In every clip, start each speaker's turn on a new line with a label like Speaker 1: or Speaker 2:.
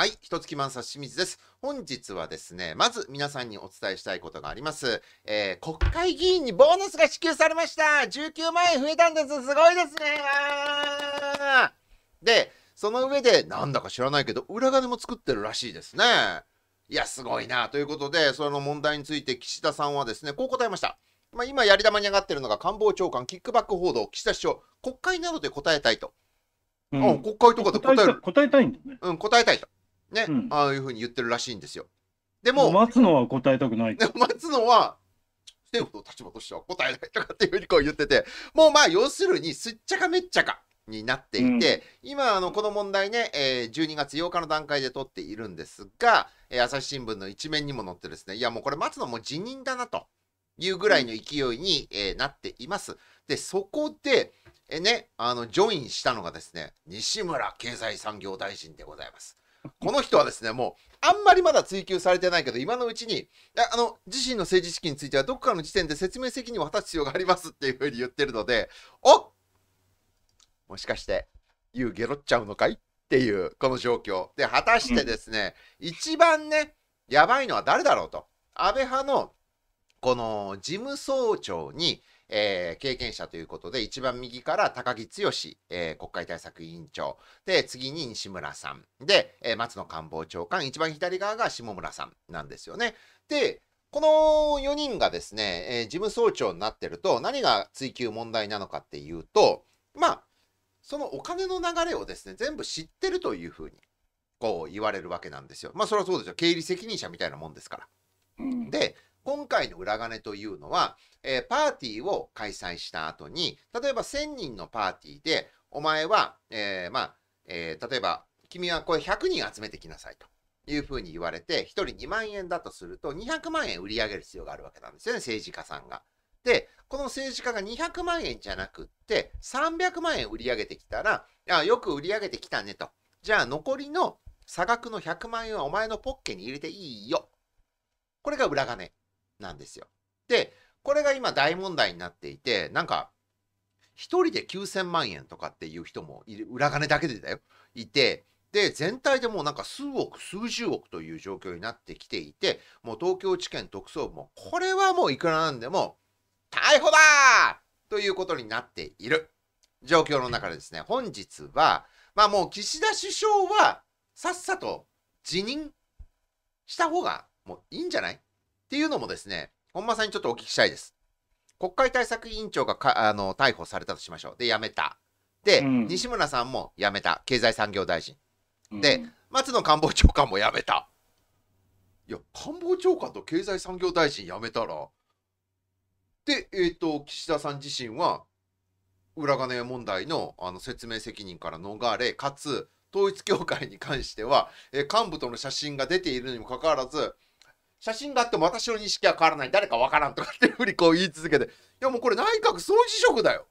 Speaker 1: はい、一月満さ清水です。本日はですね、まず皆さんにお伝えしたいことがあります。えー、国会議員にボーナスが支給されました !19 万円増えたんですすごいですねで、その上で、なんだか知らないけど、裏金も作ってるらしいですね。いや、すごいなということで、その問題について岸田さんはですね、こう答えました。まあ、今、やり玉に上がってるのが官房長官、キックバック報道、岸田首相、国会などで答えたいと。うん、あ国会とかで答える。答えたいんだね。うん、答えたいと。ね、うんああいうふうに言ってるらしいんですよ。でも、待つのは答えたくない。待つのは、政府と立場としては答えないとかっていうふうにこう言ってて、もうまあ要するにすっちゃかめっちゃかになっていて、今あのこの問題ね、えー12月8日の段階で取っているんですが、えー朝日新聞の一面にも載ってですね、いやもうこれ待つのも辞任だなというぐらいの勢いに、えーなっています。で、そこで、えーね、あのジョインしたのがですね、西村経済産業大臣でございます。この人はですね、もう、あんまりまだ追及されてないけど、今のうちに、あの、自身の政治資金については、どこかの時点で説明責任を果たす必要がありますっていうふうに言ってるので、おもしかして、言うゲロっちゃうのかいっていう、この状況。で、果たしてですね、一番ね、やばいのは誰だろうと。安倍派の、この事務総長に、えー、経験者ということで、一番右から高木剛、えー、国会対策委員長。で、次に西村さん。で、えー、松野官房長官。一番左側が下村さんなんですよね。で、この4人がですね、えー、事務総長になってると、何が追及問題なのかっていうと、まあ、そのお金の流れをですね、全部知ってるというふうに、こう言われるわけなんですよ。まあ、それはそうですよ。経理責任者みたいなもんですから。うん、今回の裏金というのは、えー、パーティーを開催した後に、例えば1000人のパーティーで、お前は、えー、まあ、えー、例えば、君はこれ100人集めてきなさいというふうに言われて、1人2万円だとすると、200万円売り上げる必要があるわけなんですよね、政治家さんが。で、この政治家が200万円じゃなくって、300万円売り上げてきたら、あよく売り上げてきたねと。じゃあ、残りの差額の100万円はお前のポッケに入れていいよ。これが裏金。なんですよ。で、これが今大問題になっていて、なんか、1人で9000万円とかっていう人もいる、裏金だけでだよ、いて、で、全体でもうなんか数億、数十億という状況になってきていて、もう東京地検特捜部も、これはもういくらなんでも、逮捕だということになっている状況の中でですね、本日は、まあもう岸田首相はさっさと辞任した方がもういいんじゃないっていうのもですね、本間さんにちょっとお聞きしたいです。国会対策委員長があの逮捕されたとしましょう。で、辞めた。で、うん、西村さんも辞めた。経済産業大臣。で、うん、松野官房長官も辞めた。いや、官房長官と経済産業大臣辞めたら、で、えっ、ー、と、岸田さん自身は、裏金問題のあの説明責任から逃れ、かつ、統一教会に関しては、えー、幹部との写真が出ているにもかかわらず、写真があっても私の認識は変わらない、誰かわからんとかっていうふうにこう言い続けて、いやもうこれ内閣総辞職だよ。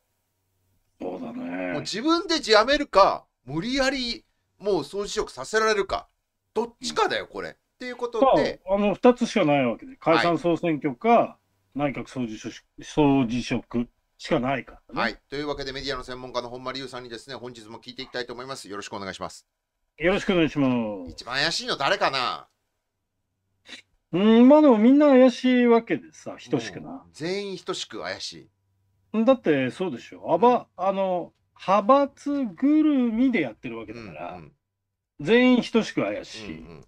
Speaker 1: そうだね。もう自分で辞めるか、無理やりもう総辞職させられるか、どっちかだよ、これ。っていうことで。
Speaker 2: あの2つしかないわけで、解散総選挙か、はい、内閣総辞職総辞職しかないかね、
Speaker 1: はい。というわけで、メディアの専門家の本間隆さんにですね、本日も聞いていきたいと思います。よろしくお願いします。よろしくお願いします。一番怪しいの誰かな
Speaker 2: うん、まあでもみんな怪しいわけでさ、等
Speaker 1: しくな。全員等しく怪し
Speaker 2: いだってそうでしょ。あば、あの、派閥ぐるみでやってるわけだから、うん全員等しく怪しい。うん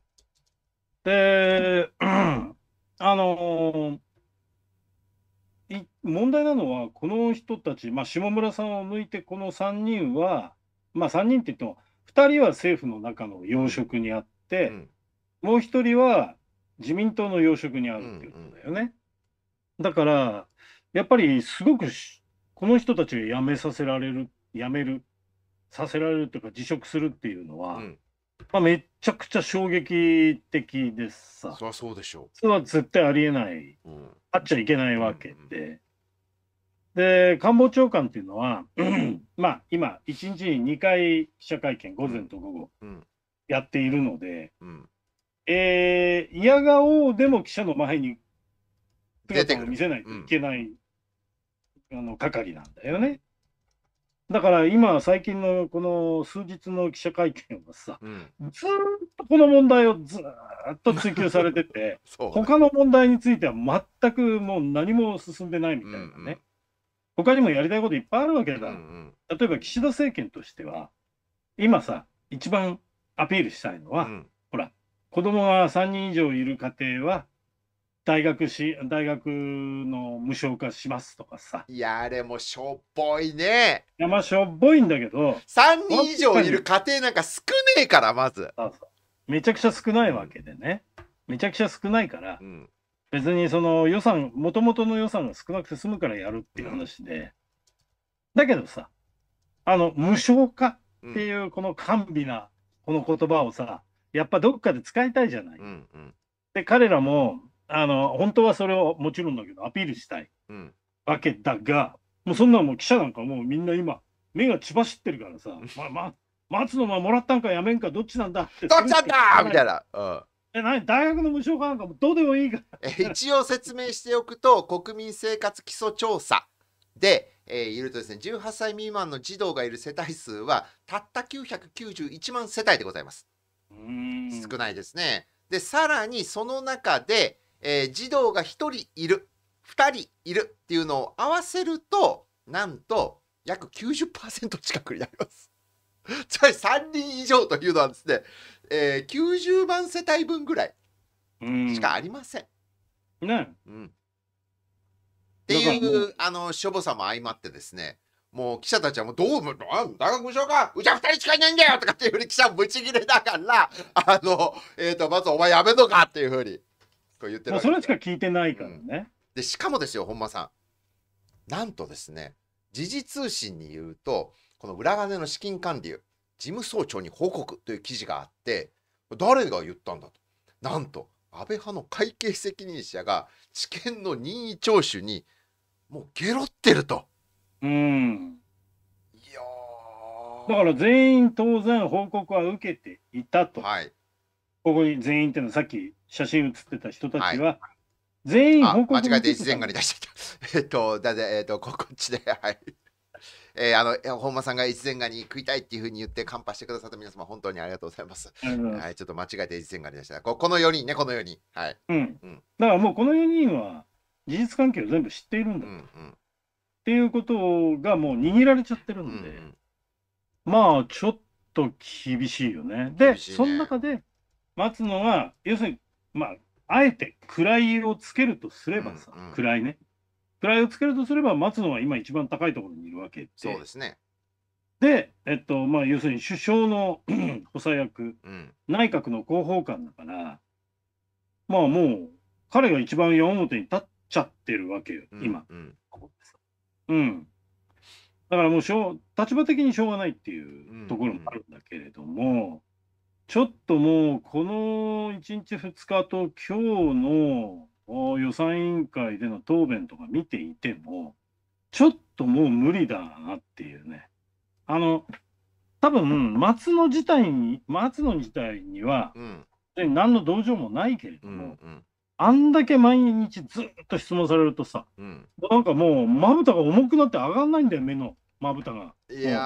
Speaker 2: で、う んあのー問題なのは、この人たち、まあ、下村さんを抜いて、この3人は、まあ、3人って言っても、2人は政府の中の要職にあって、うんもう1人は自民党の要職にあるっていうことだよね。うんうん、だからやっぱりすごくこの人たちが辞めさせられる辞めるさせられるというか辞職するっていうのは、うん、まあ、めちゃくちゃ衝撃的でさそりゃそうでしょうそれは絶対ありえない、うん、あっちゃいけないわけで。うんうんで官房長官っていうのは、まあ今1日に2回記者会見午前と午後やっているので、うんうん、えー、嫌顔でも記者の前に姿を見せないといけない、うん、あの係なんだよね。だから今、最近のこの数日の記者会見はさ、うん、ずっとこの問題をずっと追及されてて、ね、他の問題については全くもう何も進んでないみたいなね、うんうん、他にもやりたいこといっぱいあるわけだ、うんうん、例えば岸田政権としては、今さ、一番アピールしたいのは、うん子供が3人以上いる家庭は大学し大学の無償化しますとかさ
Speaker 1: いやあれもしょっぽいねいやまあしょっぽいんだけど3人以上いる家庭なんか少ねえからまず
Speaker 2: めちゃくちゃ少ないわけでねめちゃくちゃ少ないから、うん、別にその予算もともとの予算が少なくて済むからやるっていう話で、うん、だけどさあの無償化っていうこの甘美なこの言葉をさ、やっぱどっかで使いたいじゃない。うんうん、で彼らもあの本当はそれをもちろんだけどアピールしたい、わけだがもうそんなもう記者なんかもうみんな今目が血走ってるからさ、まあまあ、松野もらったんかやめんかどっちなんだってどっちなった!」みたいな。うんえ何大学の無償化なんかもどうでもいいか
Speaker 1: ら 一応説明しておくと国民生活基礎調査で、えー、いるとですね18歳未満の児童がいる世帯数はたった991万世帯でございます。少ないですね。でさらにその中で、えー、児童が1人いる2人いるっていうのを合わせるとなんと約90%近くになります。つまり3人以上というのはですね、えー、90万世帯分ぐらいしかありません。うん、ね、うん、っていうあのしょぼさも相まってですねもう記者たちはもうどうも、大学無償か、うちは二人しかいないんだよとかっていうふうに記者ぶち切れだから、あの、えっ、ー、と、まずお前やめとかっていうふうに、こう言ってる、それ
Speaker 2: しか聞いてな
Speaker 1: いからね、うん。で、しかもですよ、本間さん。なんとですね、時事通信に言うと、この裏金の資金管理、事務総長に報告という記事があって、誰が言ったんだと。なんと、安倍派の会計責任者が、知見の任意聴取に、もうゲロってると。うん。い
Speaker 2: やだから全員当然報告は受けていたと。はい、
Speaker 1: ここに全員っていうのはさっき写真写ってた人たちは、全員報告間違えて一前がに出し てきた。えっと、だぜ、えっと、こっちで、はい。えー、あの本間さんが越前ガニ食いたいっていうふうに言ってカンパしてくださった皆様本当にありがとうございます。はい、ちょっと間違えて越前ガニでしたこ。この4人ね、この4人。はい。うん。うん、
Speaker 2: だからもうこの4人は事実関係を全部知っているんだ。うんうんっていうことがもう握られちゃってるんで、うん、まあちょっと厳しいよね。で、ね、その中で待つのは要するにまああえて位をつけるとすればさ、うんうん、位ね位をつけるとすれば松野は今一番高いところにいるわけでそうですねで、えっとまあ、要するに首相の 補佐役、うん、内閣の広報官だからまあもう彼が一番矢面に立っちゃってるわけよ、今、うんうん、ここでさうん。だからもうしょ立場的にしょうがないっていうところもあるんだけれども、うんうん、ちょっともうこの1日2日と今日の予算委員会での答弁とか見ていてもちょっともう無理だなっていうねあの多分松野自体に松野自体には、何の同情もないけれども、うんうん、あんだけ毎日ずっと質問
Speaker 1: されるとさ、うん、なん
Speaker 2: かもうまぶたが重くなって上がんないんだよ目のまぶたが。
Speaker 1: いや、じゃ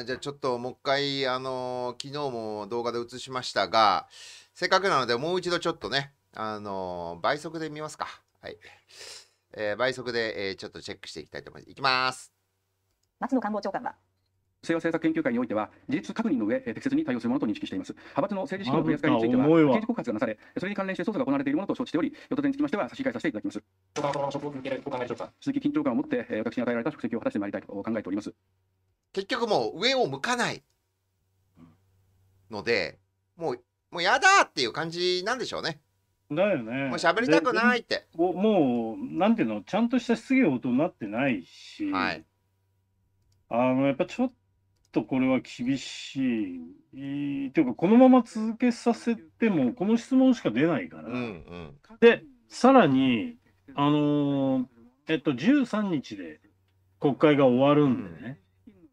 Speaker 1: あちょっともう一回あのー、昨日も動画で映しましたがせっかくなのでもう一度ちょっとねあのー、倍速で見ますか。はい。えー、倍速で、えー、ちょっとチェックしていきたいと思います。いきます。松野官房長官は政和政策研究会においては、事実確認の上、適切に対応するものと認識しています。派閥の政治資金の取り扱いについては、刑事告
Speaker 2: 発がなされ、それに関連して捜査が行われているものと承知しており、予定につきましては差し控えさせていただきます。
Speaker 1: 鈴木緊張感を持って、私に与えられた職責を果たしてまいりたいと考えております。結局もう上を向かないので、もう、もうやだっていう感じなんでしょうね。
Speaker 2: だよね。もう喋りたくないって。もう、なんていうの、ちゃんとした質疑応答になってないし、はい、あの、やっぱちょっとこれは厳しい。というか、このまま続けさせても、この質問しか出ないから。うんうん、で、さらに、あのー、えっと、13日で国会が終わるんでね。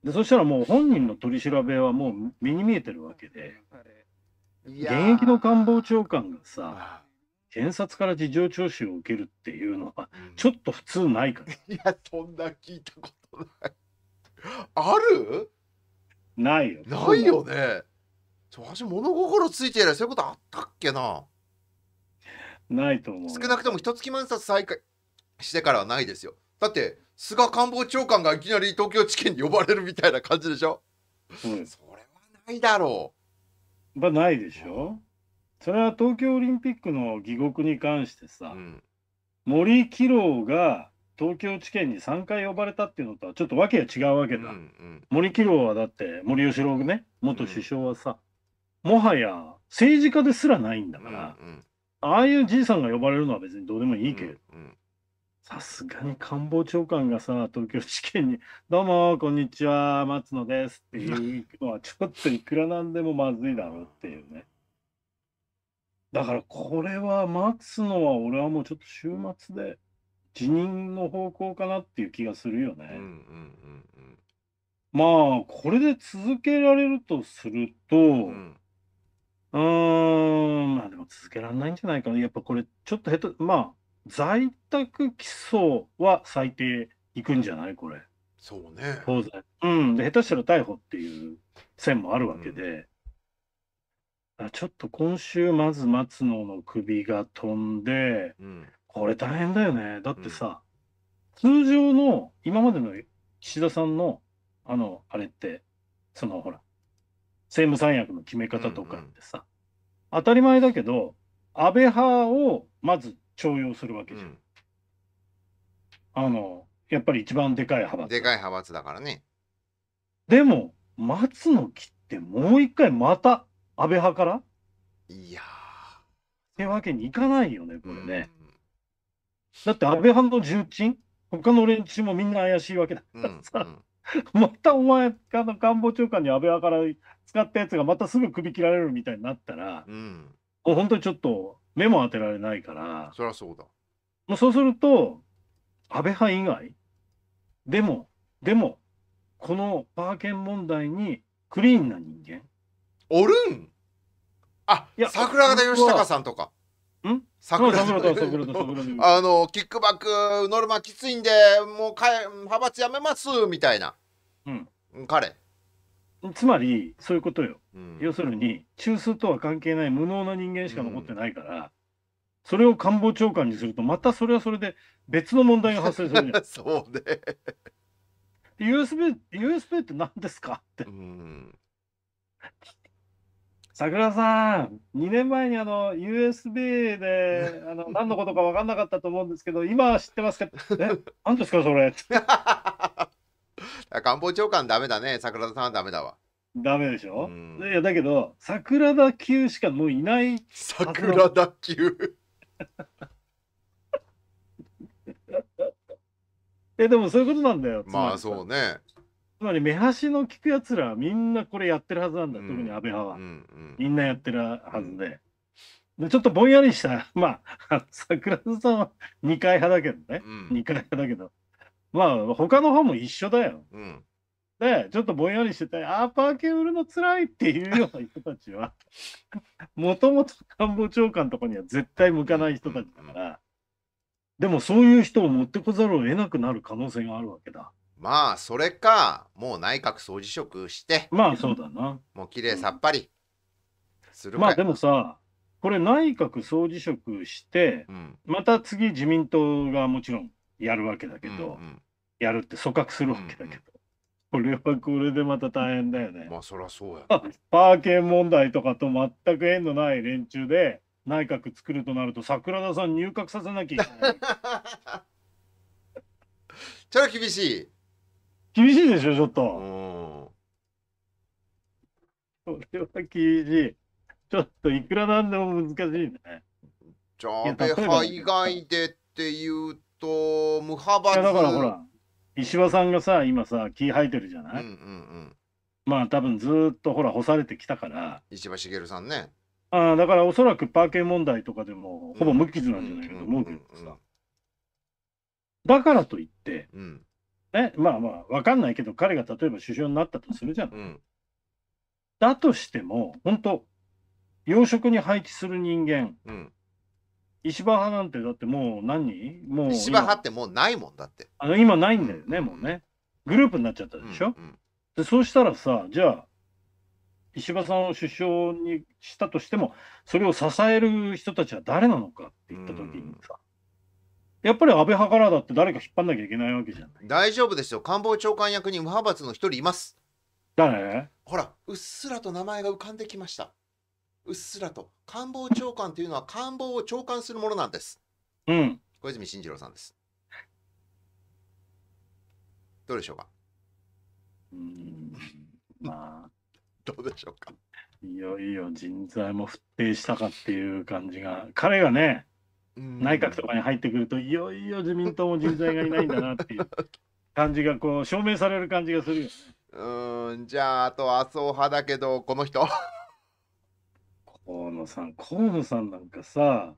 Speaker 2: でそしたらもう本人の取り調べはもう目に見えてるわけで、現役の官房長官がさ、検察から事情聴取を受けるっていうのは、ちょっと普通ないから。
Speaker 1: いや、そんな聞いたことない。あるないよないよね私物心ついて以来そういうことあったっけなないと思う少なくとも一月万冊再開してからはないですよだって菅官房長官がいきなり東京地検に呼ばれるみたいな感じでしょ、うん、それはないだろうまあないでしょ、
Speaker 2: うそれは東京オリンピックの疑獄に関してさ、うん、森喜朗が東京地検に3回呼ばれたっていうのとはちょっとけが違うわけだ、うんうん、森喜朗はだって森喜朗ね元首相はさ、うん、もはや政治家ですらないんだから、うんうん、ああいうじいさんが呼ばれるのは別にどうでもいいけど、さすがに官房長官がさ東京地検に「どうもこんにちは松野です」っていうのはちょっといくらなんでもまずいだろうっていうね。だからこれは松野は俺はもうちょっと週末で。辞任の方向かなっていう気がするよね。うんうんうんうん、まあこれで続けられるとすると、うんうんまあでも続けられないんじゃないかな。やっぱこれちょっと下手、まあ在宅起訴は最低いくんじゃないこれ。そうね。当然。うん。で、下手したら逮捕っていう線もあるわけで。うん、ちょっと今週まず松野の首が飛んで、うん、これ大変だよね。だってさ、通常の今までの岸田さんのあのあれってそのほら政務三役の決め方とかってさ、うんうん、当たり前だけど安倍派をまず重用するわけじゃん。うん、あのやっぱり一番でかい派閥。でかい派閥だからね。でも松の木ってもう一回また安倍派からいやー。ってわけにいかないよねこれね。うんだって安倍派の重鎮、他の連中もみんな怪しいわけだからさ、うんうん、またお前、あの官房長官に安倍派から使ったやつがまたすぐ首切られるみたいになったら、うん、もう本当にちょっと目も当てられないから、そりゃそうだ。もうそうすると、安倍派以外、でも、でも、このパーケン問題にクリーンな人間。おるんあ、いや、桜田義孝さんと
Speaker 1: か。ん桜田あのキックバックノルマきついんでもうか派閥やめますみたいな、うん、
Speaker 2: 彼つまりそういうことよ、うん、要するに中枢とは関係ない無能な人間しか残ってないから、うん、それを官房長官にするとまたそれはそれで別の問題が発生するじゃん そうね USB, USB って何ですかって、うん、桜さん、2年前にあの USB であの 何のことか分かんなかったと思うんですけど、今は知ってますけど、え、何ですか、それ。
Speaker 1: 官房長官だめだね、桜田さんはダメだわ。
Speaker 2: だめでしょ、うん、いやだけど、桜田級しかもういな
Speaker 1: い。桜田級
Speaker 2: え、でもそういうことなんだよ。まあそうね。つまり目端の利くやつらはみんなこれやってるはずなんだ、うん、特に安倍派は、うんうん、みんなやってるはずでで、ちょっとぼんやりした まあ 桜田さんは二階派だけどね、うん、派だけどまあ他の方も一緒だよ、でちょっとぼんやりしててああパーケン売るのつらいっていうような人たちはもともと官房長官とかには絶対向かない人たちだから、でもそういう人を持ってこざるを得なくなる可能性があるわけだ。
Speaker 1: まあそれかもう内閣総辞職してまあそうだなもう綺麗さっぱりするまあでも
Speaker 2: さこれ内閣総辞職して、うん、また次自民党がもちろんやるわけだけど、うんうん、やるって組閣するわけだけど、うんうん、これはこれでまた大変だよねまあそりゃそうや、ね、パーケン問題とかと全く縁のない連中で内閣作るとなると桜田さん入閣させなきゃいけない
Speaker 1: ちょっと厳しい
Speaker 2: 厳しいでしょ、ちょっと。それは厳しい。ちょっといくらな
Speaker 1: んでも難しいね。じゃあ、安倍派以外でっていうと、無派閥だからほら、
Speaker 2: 石破さんがさ、今さ、気吐いてるじゃない、うんうんうんまあ多分ずっとほら干されてきたから石破茂さんねああだからおそらくパーケン問題とかでもほぼ無傷なんじゃないかと思うけどさだからといって、うん、ね、まあまあ、わかんないけど、彼が例えば首相になったとするじゃん。うん、だとしても、本当養殖に配置する人間、うん、石破派なんてだってもう何もう石破派ってもうないもんだって。あの今ないんだよね、うん、もうね。グループになっちゃったでしょ。うんうん、でそうしたらさ、じゃあ、石破さんを首相にしたとしても、それを支える人たちは誰なのかって言った時にさ、やっぱり安倍派か
Speaker 1: らだって誰か引っ張んなきゃいけないわけじゃん。大丈夫ですよ。官房長官役に無派閥の一人います。誰ほら、うっすらと名前が浮かんできました。うっすらと。官房長官というのは官房を長官するものなんです。うん。小泉進次郎さんです。どうでしょうかうん、まあ。どうでしょうか
Speaker 2: いよいよ人
Speaker 1: 材も不定した
Speaker 2: かっていう感じが。彼がね、内閣とかに入ってくると、いよいよ自民
Speaker 1: 党も人材がいないんだなっていう 感じがこう証明される感じがするよ、うんじゃああと麻生派だけどこの人
Speaker 2: 河野さん河野さんなんかさ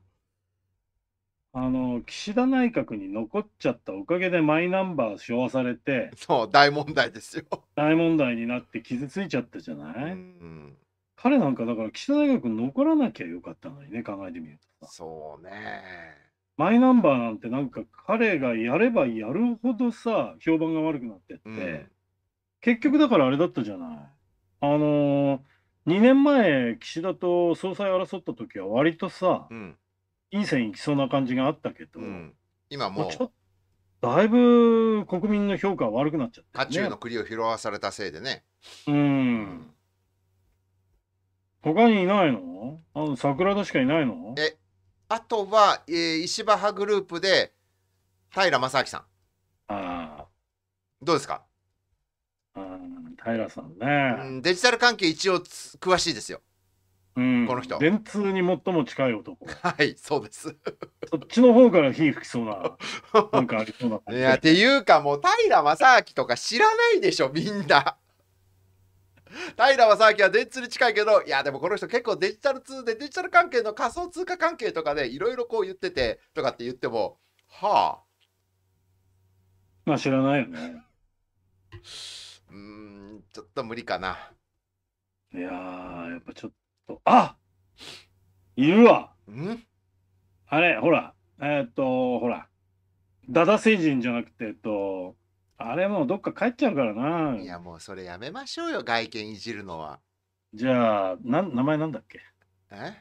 Speaker 2: あの岸田内閣に残っちゃったおかげでマイナンバー昭和されてそう大問題ですよ大問題になって傷ついちゃったじゃない、うん、彼なんかだから岸田大学に残らなきゃよかったのにね、考えてみるとさ。そうね。マイナンバーなんてなんか彼がやればやるほどさ、評判が悪くなってって、うん、結局だからあれだったじゃない。あのー、2年前、岸田と総裁争った時は割とさ、うん、いい線いきそうな感じがあったけど、うん、今もうだいぶ国民の評価は悪くなっちゃった、ね、中の
Speaker 1: 栗を拾わされたせいでね。
Speaker 2: うん他にいないのあの桜田しかいないの
Speaker 1: えあとは、えー、石破派グループで平正明さんああどうですか平さんね、うん、デジタル関係一応詳しいですよ、うん、この人電通に最も近い男 はいそうですそっちの方から火吹きそうななんかありそうな いやっていうかもう平正明とか知らないでしょみんな平正明は電通に近いけど、いや、でもこの人結構デジタル通でデジタル関係の仮想通貨関係とかでいろいろこう言っててとかって言っても、はあ。まあ知らないよね。うん、ちょっと無理かな。いややっぱちょっと、あ
Speaker 2: いるわんあれ、ほら、えー、っと、ほら、ダダ星人じゃなくて、えっと、あれもうどっか帰っちゃうからな。いやもうそれやめま
Speaker 1: しょうよ、外見いじるのは。じゃあ、な名前なんだっけえ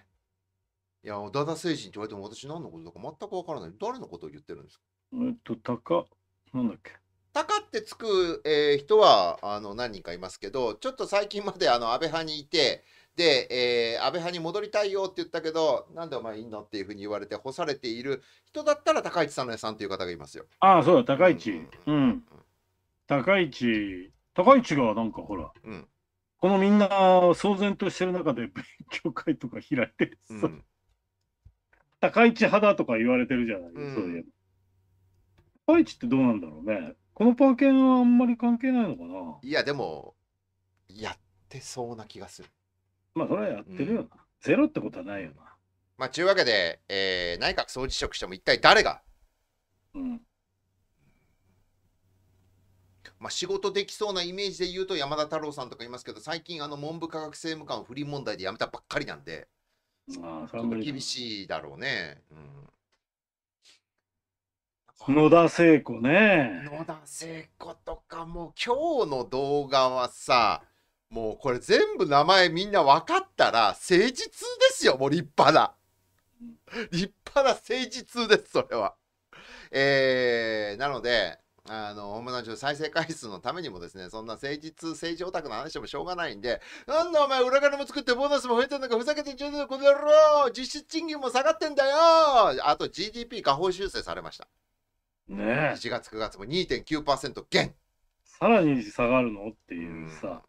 Speaker 1: いや、小田田星人って言われても私何のことか全くわからない。誰のことを言ってるんですか
Speaker 2: えっと、たか、なんだっけ
Speaker 1: たかってつく、えー、人はあの何人かいますけど、ちょっと最近まであの安倍派にいて、で、えー、安倍派に戻りたいよって言ったけど、なんでお前いいのっていうふうに言われて干されている人だったら高市早苗さんという方がいますよ。
Speaker 2: ああ、そうだ、高市。うん、うん高市、高市がなんかほら、うん、このみんな騒然としてる中で勉強会とか開いて、うん、高市派だとか言われてるじゃない、うん、そういえば。高市ってどうなんだろうね。このパーケンはあんまり関係ないのかな。いや、でも、
Speaker 1: やってそうな気がする。
Speaker 2: まあ、それはやってるよな。ゼロってこ
Speaker 1: とはないよな。まあ、ちゅうわけで、えー、内閣総辞職しても一体誰が、うん、まあ、仕事できそうなイメージで言うと山田太郎さんとかいますけど最近あの文部科学政務官不倫問題で辞めたばっかりなんで
Speaker 3: あそ厳
Speaker 1: しいだろうね、うん、野
Speaker 2: 田聖子ね
Speaker 1: 野田聖子とかもう今日の動画はさもうこれ全部名前みんな分かったら誠実ですよもう立派な立派な誠実ですそれはえー、なのであの、本間さん、ちょ再生回数のためにもですね、そんな誠実、政治オタクの話でもしょうがないんで、なんだお前、裏金も作ってボーナスも増えてんのか、ふざけてんじゃねえこの野郎実質賃金も下がってんだよあと GDP 下方修正されました。ねえ。7月9月も2.9%減さらに下がるのっていうさ、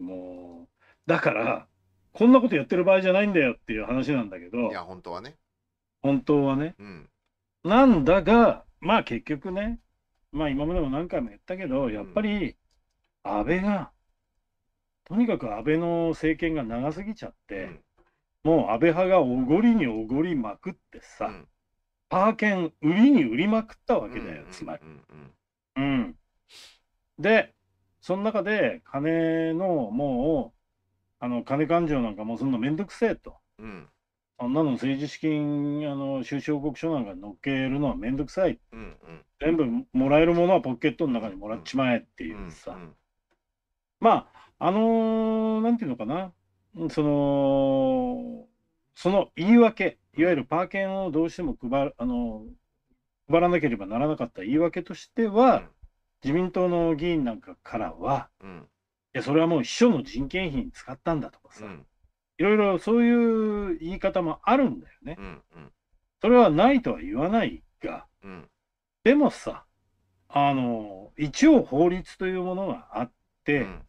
Speaker 2: うん、もう、だから、こんなことやってる場合じゃないんだよっていう話なんだけど、いや、本当はね。本当はね。うん。なんだが、まあ結局ね、まあ今までも何回も言ったけど、やっぱり安倍が、とにかく安倍の政権が長すぎちゃって、うん、もう安倍派がおごりにおごりまくってさ、うん、パーケン売りに売りまくったわけだよ、つまり。うん。で、その中で金のもう、あの金勘定なんかもうそんな面倒くせえと。うんあんなの政治資金あの収支報告書なんか載っけるのは面倒くさい、う
Speaker 3: んうん、全部
Speaker 2: もらえるものはポケットの中にもらっちまえっていうさ、うんうん、まああのー、なんていうのかなそのその言い訳いわゆるパー券をどうしても配あの配らなければならなかった言い訳としては、自民党の議員なんかからは、うん、いやそれはもう秘書の人件費に使ったんだとかさ、うんいろいろそういう言い方もあるんだよ
Speaker 3: ね。うんうん、
Speaker 2: それはないとは言わないが、うん、でもさ、あの、一応法律というものがあって、うん、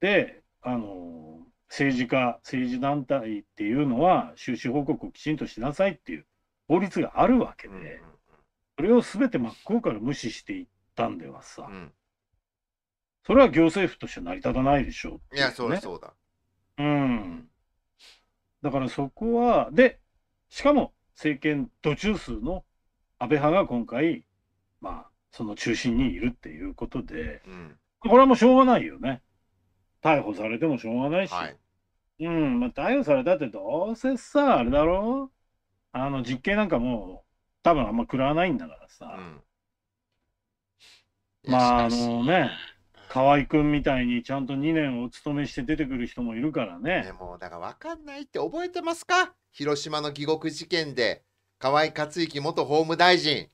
Speaker 2: で、あの、政治家、政治団体っていうのは収支報告をきちんとしなさいっていう法律があるわけで、うんうん、それを全て真っ向から無視していったんではさ、うん、それは行政府として成り立たないでしょう、ね、いや、そうだ、そうだ。うん。だからそこは、で、しかも政権途中数の安倍派が今回、まあ、その中心にいるっていうことで、うん、これはもうしょうがないよね。逮捕されてもしょうがないし。はい、うん、まあ、逮捕されたってどうせさ、あれだろあの、実刑なんかもう、多分あんま食らわないんだからさ。うん、まあ、あのね、河合君みたいにちゃ
Speaker 1: んと2年お勤めして出てくる人もいるからね。でもだから分かんないって覚えてますか広島の地獄事件で河合克行元法務大臣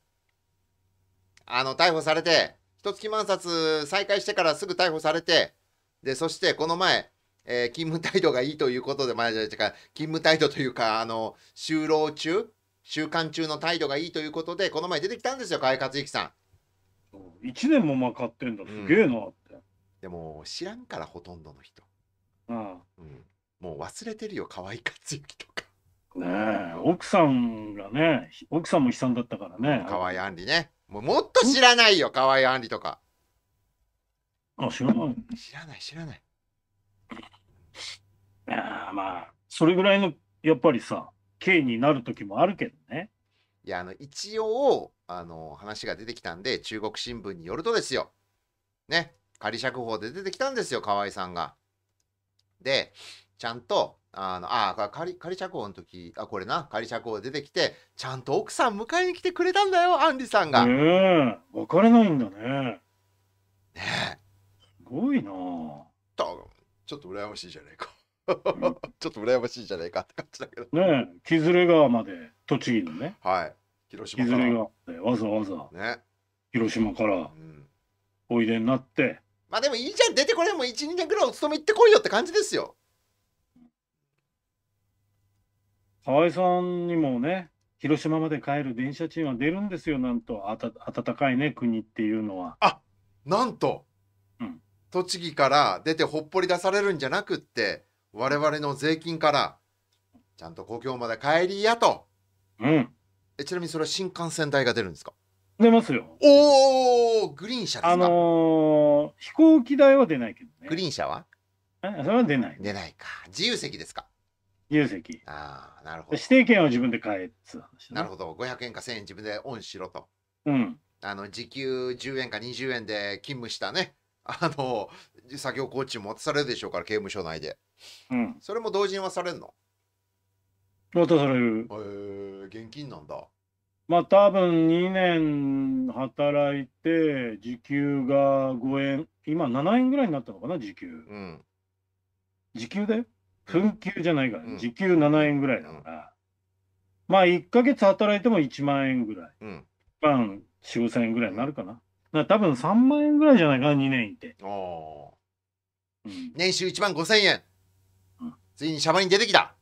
Speaker 1: あの逮捕されて一月満冊再開してからすぐ逮捕されてでそしてこの前、えー、勤務態度がいいということで、まか勤務態度というかあの就労中週間中の態度がいいということでこの前出てきたんですよ河合克行さん。1年もまかってんだすげえなって。うんでも知らんからほとんどの人、うんうん、もう忘れてるよ河合克行とか
Speaker 2: ねえ奥さんがね奥さんも悲惨だったからね河合杏里
Speaker 1: ねもうもっと知らないよ河合杏里とか
Speaker 2: あ知らない知
Speaker 1: らない知らない
Speaker 2: あまあそれぐらいのやっぱりさ刑になる時もあるけどね
Speaker 1: いやあの一応あの話が出てきたんで中国新聞によるとですよね仮釈放で出てきたんですよ、河合さんが。で、ちゃんと、あの、あ、仮、仮釈放の時、あ、これな、仮釈放出てきて、ちゃんと奥さん迎えに来てくれたんだよ、アンリさんが。ねえ、別れないんだね。ねえ。すごいなちょっと羨ましいじゃないか。ちょっと羨ましいじゃな いかって感じだけど。
Speaker 2: ねえ、木連川まで、栃木のね。はい。広島から。木連川わざわざ。ね。広島から、おいでになって、
Speaker 1: まあでもいいじゃん、出てこれも1、2年ぐらいお勤め行ってこいよって感じですよ。
Speaker 2: 河合さんにもね、広島まで帰る電車賃は出るんですよ、なんと、あた
Speaker 1: 暖かいね、国っていうのは。あなんと、うん、栃木から出てほっぽり出されるんじゃなくって、我々の税金から、ちゃんと故郷まで帰りやと。うん。えちなみにそれは新幹線代が出るんですか出ますよ。おお、グリーン車ですか。あのー、飛行機代は出ないけどね。グリーン車はえそれは出ない。出ないか。自由席ですか。自由席。ああ、なるほど。指定券を自分で買えっつね、なるほど。500円か1000円自分でオンしろと。うん。あの、時給10円か20円で勤務したね。あの、作業コーチも渡されるでしょうから、刑務所内で。うん。それも同人はされるの渡される。えー、現金なんだ。まあ多分2年
Speaker 2: 働いて、時給が5円、今7円ぐらいになったのかな、時給。うん、時給で分給じゃないから、うん、時給7円ぐらいだから、うん、まあ1か月働いても1万円ぐらい。うん。まあ4、5
Speaker 1: 千円ぐらいになるかな。だ多分3万円ぐらいじゃないかな、2年いて。うん、年収1万5千円。ついにシャバに出てきた。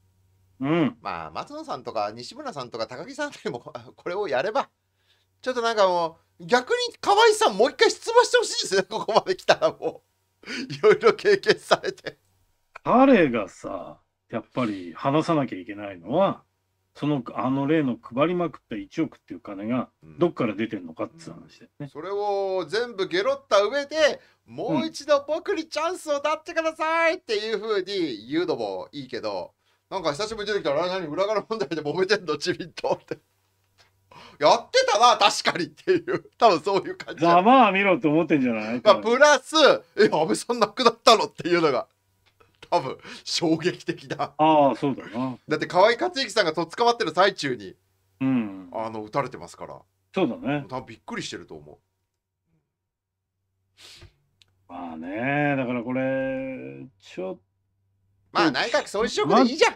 Speaker 1: うん、まあ松野さんとか西村さんとか高木さんでも これをやればちょっとなんかもう逆に河合さんもう一回出馬してほしいですね ここまで来たらもういろいろ経験されて彼がさや
Speaker 2: っぱり話さなきゃいけないのはそのあの例の配りまくった1億っていう金がどっから出てんのかっつ
Speaker 1: 話ね、うんうん、それを全部ゲロった上でもう一度僕にチャンスを出ってくださいっていうふうに言うのもいいけど、うんなんか久しぶりに出てきたら、何、裏側問題で揉めてんの、ちびっとって。やってたな、確かにっていう、多分そういう感じ。ざまあ見ろって思ってんじゃない、まあ、プラス、え、安倍さん亡くなったのっていうのが、多分衝撃的だ。ああ、そうだな。だって河合克行さんがとっ捕まってる最中に、うん、あの、撃たれてますから。そうだね。多分びっくりしてると思う。まあね、だからこ
Speaker 2: れ、ちょっと。まあ内閣総辞職でいいじゃん。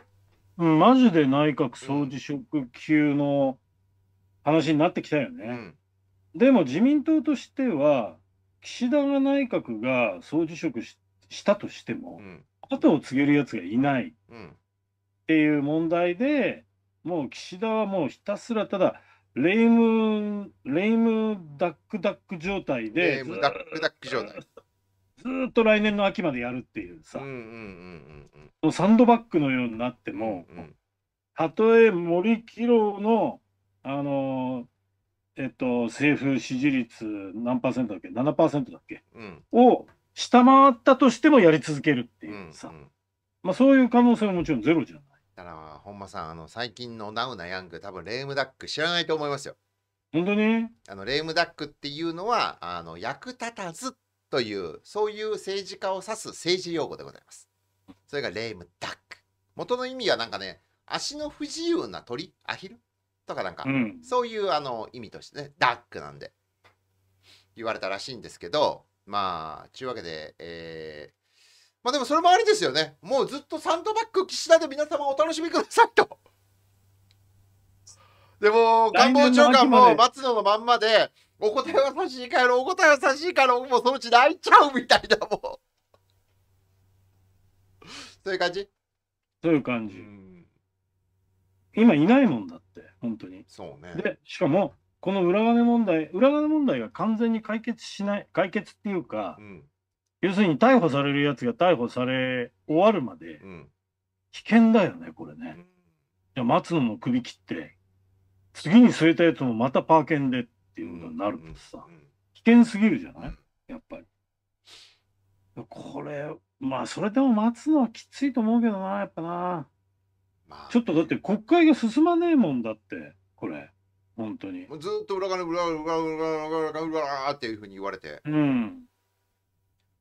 Speaker 2: うん、マジで内閣総辞職級の話になってきたよね。うん、でも自民党としては、岸田が内閣が総辞職したとしても、うん、後を告げるやつがいないっていう問題で、もう岸田はもうひたすらただ、レイム、レイムダックダック状態で、レイムダッ
Speaker 1: クダック状態。
Speaker 2: ずっと来年の秋までやるっていうさ、サンドバッグのようになっても、たとえ森喜朗の、あのえっと、政府支持率何パーセントだっけ ?7% だっけ、うん、を下回ったとしてもや
Speaker 1: り続けるっていうさ、うんうん、まあ、そ
Speaker 2: ういう可能性はもちろんゼロじゃない。
Speaker 1: だから本間さんあの最近のナウなヤング多分レームダック知らないと思いますよ。本当にあのレームダックっていうのはあの役立たずっというそういう政治家を指す政治用語でございますそれがレームダック元の意味はなんかね足の不自由な鳥アヒルとかなんか、うん、そういうあの意味としてねダックなんで言われたらしいんですけどまあちゅうわけでえー、まあでもそれもありですよねもうずっとサンドバッグ岸田で皆様お楽しみくださいと。でも官房長官も松野のまんまでお答えは差し控えろ、お答えは差し控えろ、もうそのうち泣いちゃうみたいだもん。そういう感じ
Speaker 2: そういう感じ。今いないもんだって、本当に。そうね。で、しかも、この裏金問題、裏金問題が完全に解決しない、解決っていうか、うん、要するに逮捕されるやつが逮捕され終わるまで、危険だよね、これね。うん、じゃあ、松野の首切って、次に据えたやつもまたパーケンでっていうことになるとさ、危険すぎるじゃないやっぱり。これ、まあ、それでも待つのはきついと思うけどな、やっぱな。まあ、ちょっとだって国会が進まねえもんだって、
Speaker 1: これ。本当に。ずっと裏金、裏、裏、裏、裏、裏、裏、裏っていうふうに言われて。うん。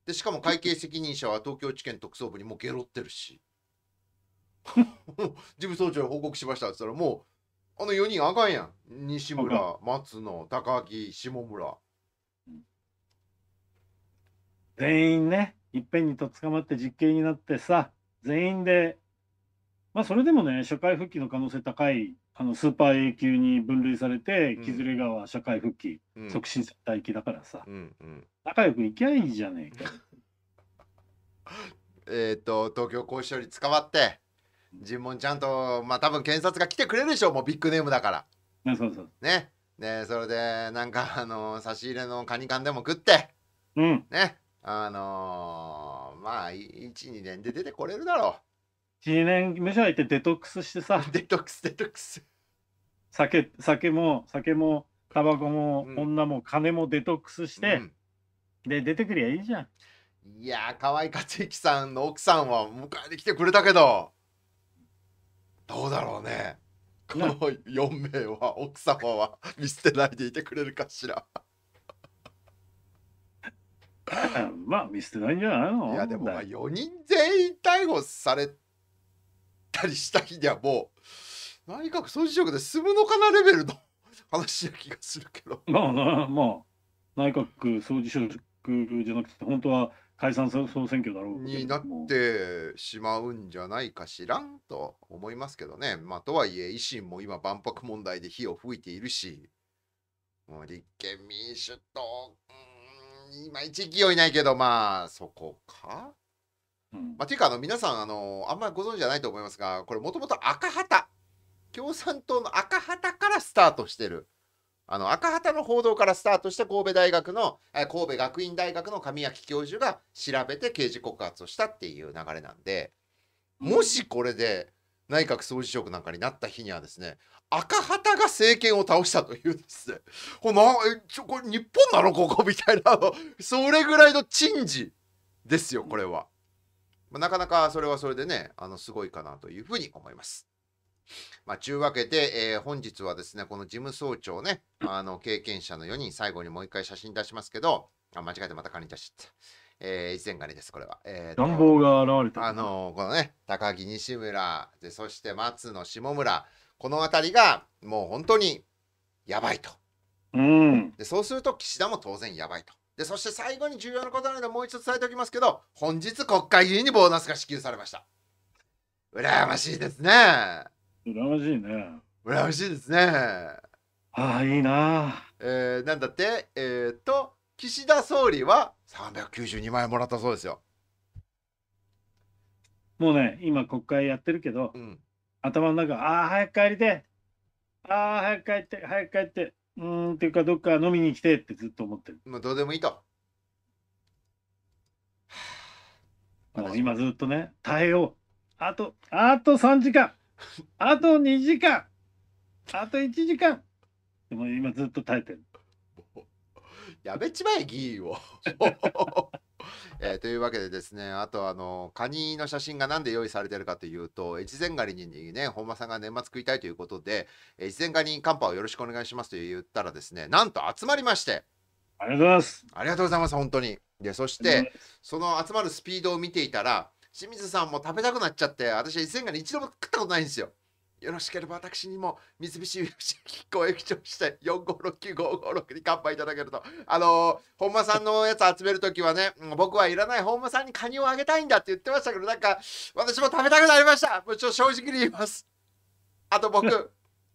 Speaker 1: で、しかも会計責任者は東京地検特捜部にもうゲロってるし。事務総長に報告しましたっつったら、もう、あの4人あかんやん。西村、松野、高木、下村。
Speaker 2: 全員ね、いっぺんにと捕まって実刑になってさ、全員で、まあそれでもね、社会復帰の可能性高い、あのスーパー A 級に分類されて、木連川社会復帰、促進されただからさ、うんうん、仲良く行きゃいいじゃねえか。
Speaker 1: えっと、東京拘置所に捕まって。尋問ちゃんとまあ多分検察が来てくれるでしょうもうビッグネームだから。そうそうねでそれでなんかあの差し入れのカニ缶でも食って、うん、ねあのー、まあ12年で出てこれるだろ
Speaker 2: う。12年目じゃ行ってデトックスしてさ。デトックスデトックス。酒酒も酒もタバコも、うん、女も金もデトックスして、うん、で出てくりゃいいじゃん。
Speaker 1: いや河合克行さんの奥さんは迎えに来てくれたけど。どうだろうねこの4名は奥様は見捨てないでいてくれるかしら まあ見捨てないんじゃないのいやでもまあ4人全員逮捕されたりした日にはもう内閣総辞職で済むのかなレベルの話な気がするけどまあまあ内閣総辞職じゃなくて本当は解散総選挙だろうになってしまうんじゃないかしらんと思いますけどね。まあ、とはいえ、維新も今、万博問題で火を吹いているし、もう立憲民主党、いまいち勢いないけど、まあ、そこか。うん、まあ、ていうかあの皆さんあのあんまりご存知じゃないと思いますがこれもともと赤旗共産党の赤旗からスタートしてるあの赤旗の報道からスタートした神戸大学の、え神戸学院大学の神明教授が調べて刑事告発をしたっていう流れなんでもしこれで内閣総辞職なんかになった日にはですね赤旗が政権を倒したというですねこれなちょこれ日本なのここみたいなのそれぐらいの珍事ですよこれは、まあ、なかなかそれはそれでねあのすごいかなというふうに思います。まあ、ちゅうわけで、えー、本日はですね、この事務総長ね、あの、経験者の4人、最後にもう一回写真出しますけど、あ、間違えてまたカニ出しった。えー、以前がねです、これは。えー、暖房が現れた。あのー、このね、高木、西村、でそして松野、下村、この辺りがもう本当にやばいと。うん、でそうすると岸田も当然やばいと。でそして最後に重要なことなのでもう一度伝えておきますけど本日国会議員にボーナスが支給されました。羨ましいですね。羨ましいね。羨ましいですね。ああ、いいな。えー、なんだって、えー、と、岸田総理は392万円もらったそうですよ。
Speaker 2: もうね、今国会やってるけど、うん、頭の中、ああ、早く帰りて、ああ、早く帰って、早く帰って、うん、っていうか、どっか飲みに来てってずっと思ってる。もうどうでもいいと。今ずっとね、耐えよう。あと、あと3時間。あと2時間あと1時間
Speaker 1: でも今ずっと耐えてる。やめちまえ議員を、えー、というわけでですねあとあのカニの写真が何で用意されてるかというと越前ガニにね本間さんが年末食いたいということで越前ガニカンパをよろしくお願いしますと言ったらですねなんと集まりましてありがとうございますありがとうございます本当にでそしてその集まるスピードを見ていたら清水さんも食べたくなっちゃって私は伊勢ガニ一度も食ったことないんですよよろしければ私にも三菱 UFC 公益長して456956 5に乾杯いただけるとあのー、本間さんのやつ集めるときはね僕はいらない本間さんにカニをあげたいんだって言ってましたけどなんか私も食べたくなりましたもうちょっと正直に言いますあと僕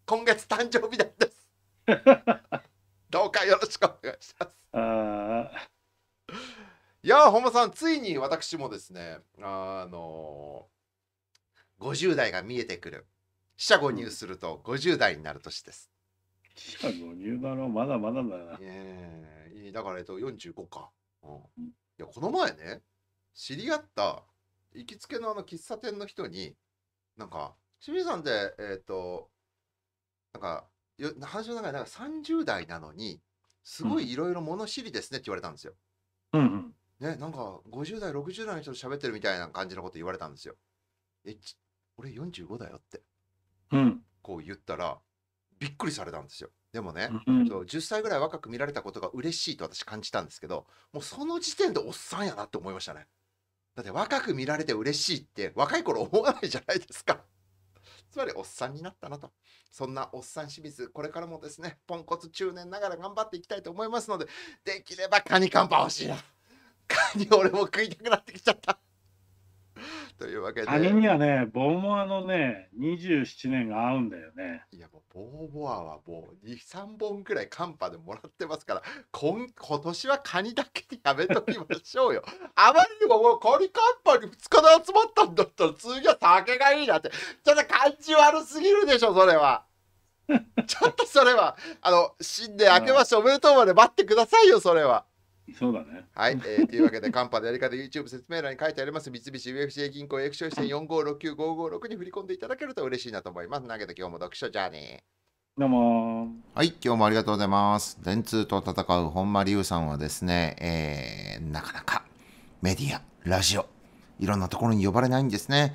Speaker 1: 今月誕生日なんです どうかよろしくお願いしますあいやー、本間さん、ついに私もですね、あのー、50代が見えてくる。死者誤入すると50代になる年です。死者誤入だろ、まだまだだな。ええ、だから、えっと、45か。うん、いや、この前ね、知り合った行きつけのあの喫茶店の人に、なんか、清水さんって、えっ、ー、と、なんか、よ話の中でなんか30代なのに、すごいいろいろ物知りですねって言われたんですよ。うん、うんね、なんか50代、60代の人と喋ってるみたいな感じのこと言われたんですよ。え、俺45だよって。うん。こう言ったら、びっくりされたんですよ。でもね、うん、10歳ぐらい若く見られたことが嬉しいと私感じたんですけど、もうその時点でおっさんやなって思いましたね。だって若く見られて嬉しいって若い頃思わないじゃないですか。つまりおっさんになったなと。そんなおっさん清水、これからもですね、ポンコツ中年ながら頑張っていきたいと思いますので、できればカニカンパ欲しいな。カニ俺も食いたくなってきちゃった というわけでカニにはねボーモアのね27年が合うんだよねいやもうボーモアはもう23本くらいカンパでもらってますから今今年はカニだけでやめときましょうよ あまりにももうカニカンパに2日で集まったんだったら次は酒がいいなってちょっと感じ悪すぎるでしょそれは ちょっとそれはあの新年明けましておめでとうまで待ってくださいよそれは。そうだね。はい、えー、というわけで、カンパのやり方、YouTube 説明欄に書いてあります、三菱 UFJ 銀行エクション支店4569556に振り込んでいただけると嬉しいなと思います。投げて今日も読書じゃあねどうも。はい、今日もありがとうございます。電通と戦う本間龍さんはですね、えー、なかなかメディア、ラジオ、いろんなところに呼ばれないんですね。